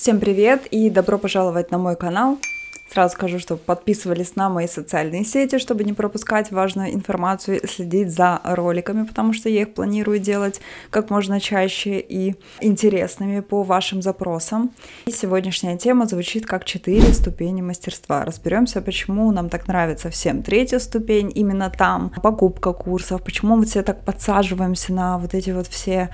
Всем привет и добро пожаловать на мой канал. Сразу скажу, что подписывались на мои социальные сети, чтобы не пропускать важную информацию и следить за роликами, потому что я их планирую делать как можно чаще и интересными по вашим запросам. И сегодняшняя тема звучит как четыре ступени мастерства. Разберемся, почему нам так нравится всем третья ступень, именно там покупка курсов, почему мы все так подсаживаемся на вот эти вот все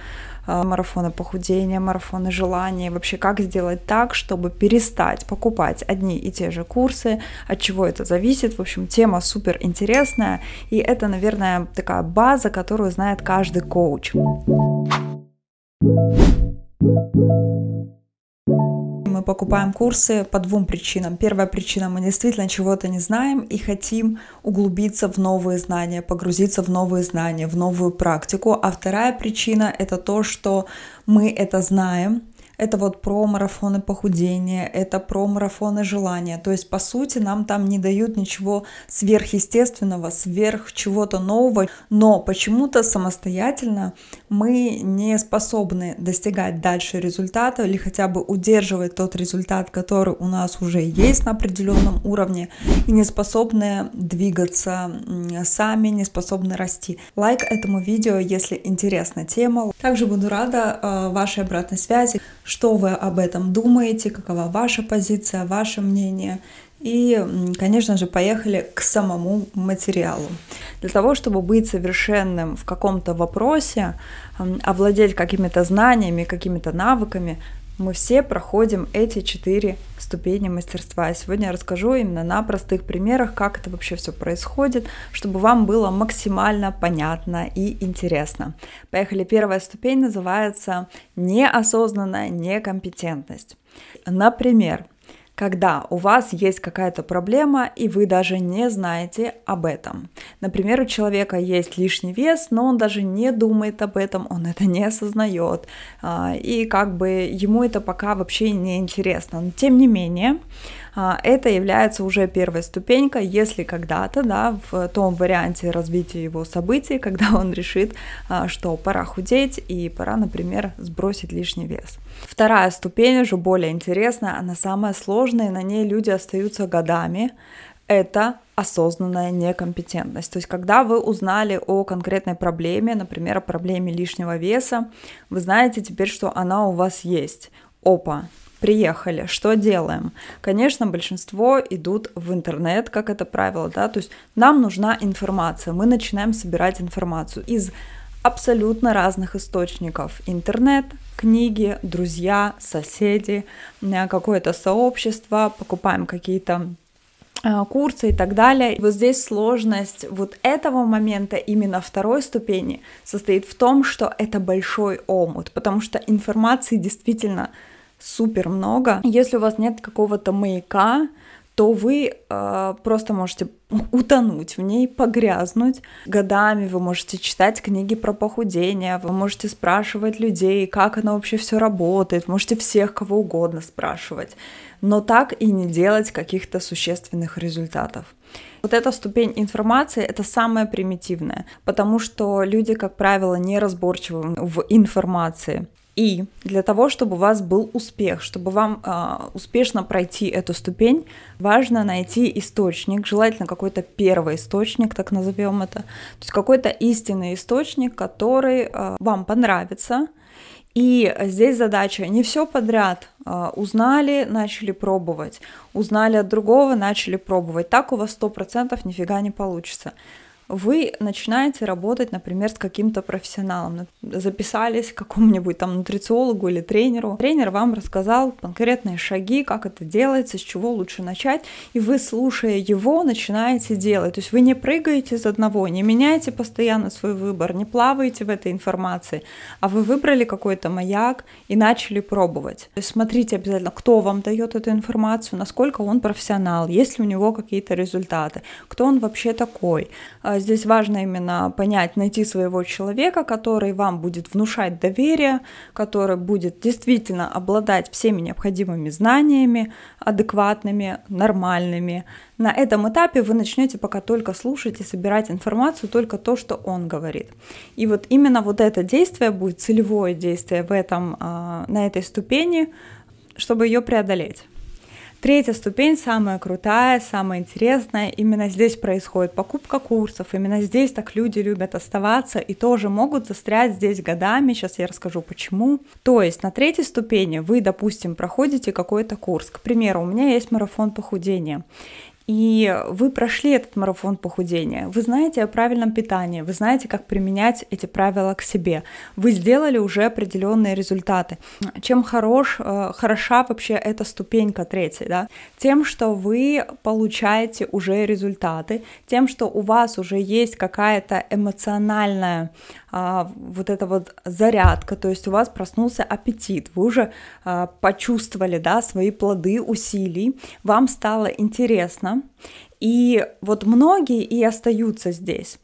Э, марафона похудения, марафона желаний, вообще как сделать так, чтобы перестать покупать одни и те же курсы, от чего это зависит. В общем, тема супер интересная, и это, наверное, такая база, которую знает каждый коуч. Thank you мы покупаем курсы по двум причинам. Первая причина, мы действительно чего-то не знаем и хотим углубиться в новые знания, погрузиться в новые знания, в новую практику. А вторая причина это то, что мы это знаем, это вот про марафоны похудения, это про марафоны желания. То есть, по сути, нам там не дают ничего сверхъестественного, сверх чего-то нового. Но почему-то самостоятельно мы не способны достигать дальше результата или хотя бы удерживать тот результат, который у нас уже есть на определенном уровне, и не способны двигаться сами, не способны расти. Лайк этому видео, если интересна тема. Также буду рада э, вашей обратной связи что вы об этом думаете, какова ваша позиция, ваше мнение. И, конечно же, поехали к самому материалу. Для того, чтобы быть совершенным в каком-то вопросе, овладеть какими-то знаниями, какими-то навыками, мы все проходим эти четыре ступени мастерства. И сегодня я расскажу именно на простых примерах, как это вообще все происходит, чтобы вам было максимально понятно и интересно. Поехали. Первая ступень называется неосознанная некомпетентность. Например, когда у вас есть какая-то проблема, и вы даже не знаете об этом. Например, у человека есть лишний вес, но он даже не думает об этом, он это не осознает, а, и как бы ему это пока вообще не интересно. Но тем не менее, а, это является уже первой ступенькой, если когда-то, да, в том варианте развития его событий, когда он решит, а, что пора худеть и пора, например, сбросить лишний вес. Вторая ступень уже более интересная, она самая сложная, и на ней люди остаются годами. Это осознанная некомпетентность. То есть, когда вы узнали о конкретной проблеме, например, о проблеме лишнего веса, вы знаете теперь, что она у вас есть. Опа, приехали, что делаем? Конечно, большинство идут в интернет, как это правило, да, то есть нам нужна информация, мы начинаем собирать информацию из абсолютно разных источников. Интернет, книги, друзья, соседи, э, какое-то сообщество, покупаем какие-то э, курсы и так далее. И вот здесь сложность вот этого момента, именно второй ступени, состоит в том, что это большой омут, потому что информации действительно супер много. Если у вас нет какого-то маяка, то вы э, просто можете утонуть в ней, погрязнуть. Годами вы можете читать книги про похудение, вы можете спрашивать людей, как оно вообще все работает, можете всех кого угодно спрашивать, но так и не делать каких-то существенных результатов. Вот эта ступень информации — это самая примитивная потому что люди, как правило, неразборчивы в информации. И для того, чтобы у вас был успех, чтобы вам э, успешно пройти эту ступень, важно найти источник, желательно какой-то первый источник, так назовем это, то есть какой-то истинный источник, который э, вам понравится. И здесь задача не все подряд. А, узнали, начали пробовать. Узнали от другого, начали пробовать. Так у вас сто процентов нифига не получится вы начинаете работать, например, с каким-то профессионалом, записались к какому-нибудь там нутрициологу или тренеру. Тренер вам рассказал конкретные шаги, как это делается, с чего лучше начать, и вы, слушая его, начинаете делать. То есть вы не прыгаете из одного, не меняете постоянно свой выбор, не плаваете в этой информации, а вы выбрали какой-то маяк и начали пробовать. То есть смотрите обязательно, кто вам дает эту информацию, насколько он профессионал, есть ли у него какие-то результаты, кто он вообще такой, а здесь важно именно понять, найти своего человека, который вам будет внушать доверие, который будет действительно обладать всеми необходимыми знаниями, адекватными, нормальными. На этом этапе вы начнете пока только слушать и собирать информацию, только то, что он говорит. И вот именно вот это действие будет целевое действие в этом, а, на этой ступени, чтобы ее преодолеть. Третья ступень самая крутая, самая интересная. Именно здесь происходит покупка курсов, именно здесь так люди любят оставаться и тоже могут застрять здесь годами. Сейчас я расскажу почему. То есть на третьей ступени вы, допустим, проходите какой-то курс. К примеру, у меня есть марафон похудения и вы прошли этот марафон похудения, вы знаете о правильном питании, вы знаете, как применять эти правила к себе, вы сделали уже определенные результаты. Чем хорош, э, хороша вообще эта ступенька третья, да? Тем, что вы получаете уже результаты, тем, что у вас уже есть какая-то эмоциональная а, вот эта вот зарядка, то есть у вас проснулся аппетит, вы уже а, почувствовали, да, свои плоды усилий, вам стало интересно, и вот многие и остаются здесь.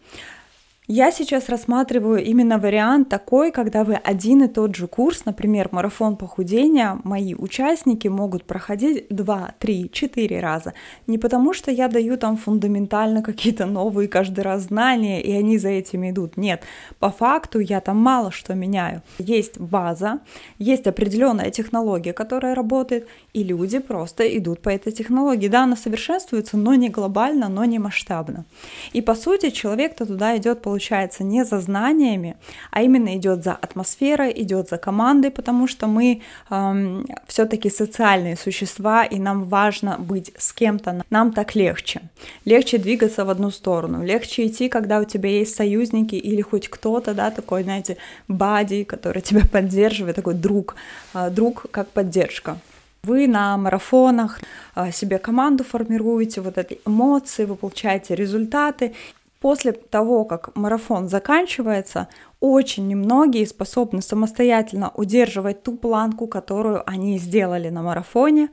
Я сейчас рассматриваю именно вариант такой, когда вы один и тот же курс, например, марафон похудения, мои участники могут проходить 2, 3, 4 раза. Не потому, что я даю там фундаментально какие-то новые каждый раз знания, и они за этими идут. Нет, по факту я там мало что меняю. Есть база, есть определенная технология, которая работает, и люди просто идут по этой технологии. Да, она совершенствуется, но не глобально, но не масштабно. И по сути человек-то туда идет получать получается не за знаниями, а именно идет за атмосферой, идет за командой, потому что мы эм, все-таки социальные существа, и нам важно быть с кем-то. Нам так легче. Легче двигаться в одну сторону, легче идти, когда у тебя есть союзники или хоть кто-то, да, такой, знаете, бади, который тебя поддерживает, такой друг, э, друг как поддержка. Вы на марафонах э, себе команду формируете, вот эти эмоции, вы получаете результаты. После того, как марафон заканчивается, очень немногие способны самостоятельно удерживать ту планку, которую они сделали на марафоне,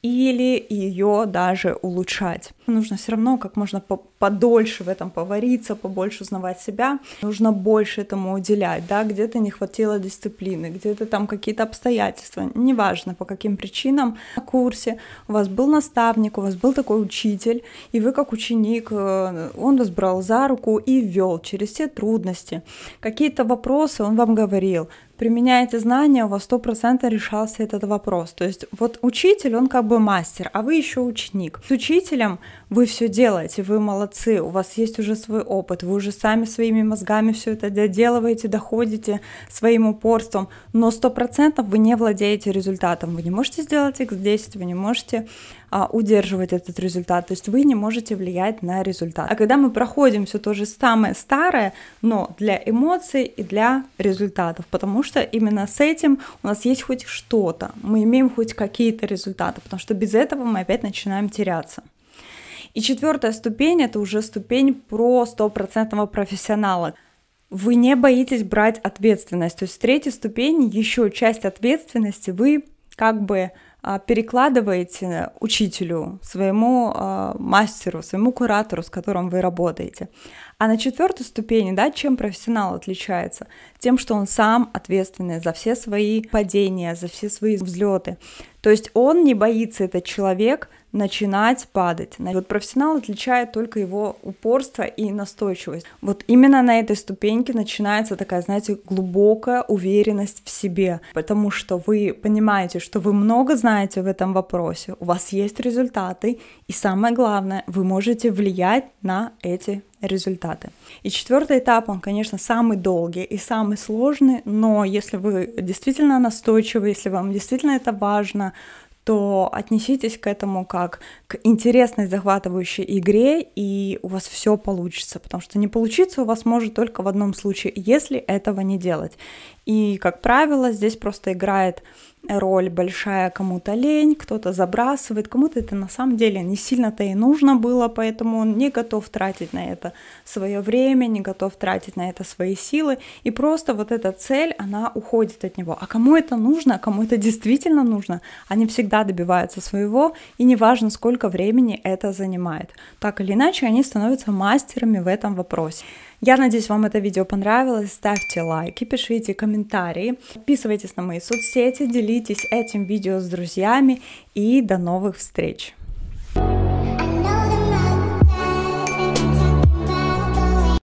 или ее даже улучшать. Нужно все равно как можно подольше в этом повариться, побольше узнавать себя, нужно больше этому уделять, да, где-то не хватило дисциплины, где-то там какие-то обстоятельства, неважно по каким причинам, на курсе у вас был наставник, у вас был такой учитель, и вы как ученик, э, он вас брал за руку и вел через все трудности, какие-то вопросы он вам говорил, применяете знания, у вас сто процентов решался этот вопрос. То есть вот учитель, он как бы мастер, а вы еще ученик. С учителем вы все делаете, вы молодцы, у вас есть уже свой опыт, вы уже сами своими мозгами все это доделываете, доходите своим упорством, но сто процентов вы не владеете результатом, вы не можете сделать x10, вы не можете а, удерживать этот результат, то есть вы не можете влиять на результат. А когда мы проходим все то же самое старое, но для эмоций и для результатов, потому что именно с этим у нас есть хоть что-то, мы имеем хоть какие-то результаты, потому что без этого мы опять начинаем теряться. И четвертая ступень — это уже ступень про стопроцентного профессионала. Вы не боитесь брать ответственность. То есть в третьей ступени еще часть ответственности вы как бы а, перекладываете учителю, своему а, мастеру, своему куратору, с которым вы работаете. А на четвертой ступени, да, чем профессионал отличается? Тем, что он сам ответственный за все свои падения, за все свои взлеты. То есть он не боится, этот человек, начинать падать. Вот профессионал отличает только его упорство и настойчивость. Вот именно на этой ступеньке начинается такая, знаете, глубокая уверенность в себе, потому что вы понимаете, что вы много знаете в этом вопросе, у вас есть результаты, и самое главное, вы можете влиять на эти результаты. И четвертый этап, он, конечно, самый долгий и самый сложный, но если вы действительно настойчивы, если вам действительно это важно, то отнеситесь к этому как к интересной, захватывающей игре, и у вас все получится, потому что не получится у вас может только в одном случае, если этого не делать. И, как правило, здесь просто играет роль большая, кому-то лень, кто-то забрасывает, кому-то это на самом деле не сильно-то и нужно было, поэтому он не готов тратить на это свое время, не готов тратить на это свои силы, и просто вот эта цель, она уходит от него. А кому это нужно, а кому это действительно нужно, они всегда добиваются своего, и неважно, сколько времени это занимает. Так или иначе, они становятся мастерами в этом вопросе. Я надеюсь, вам это видео понравилось. Ставьте лайки, пишите комментарии, подписывайтесь на мои соцсети, делитесь этим видео с друзьями и до новых встреч!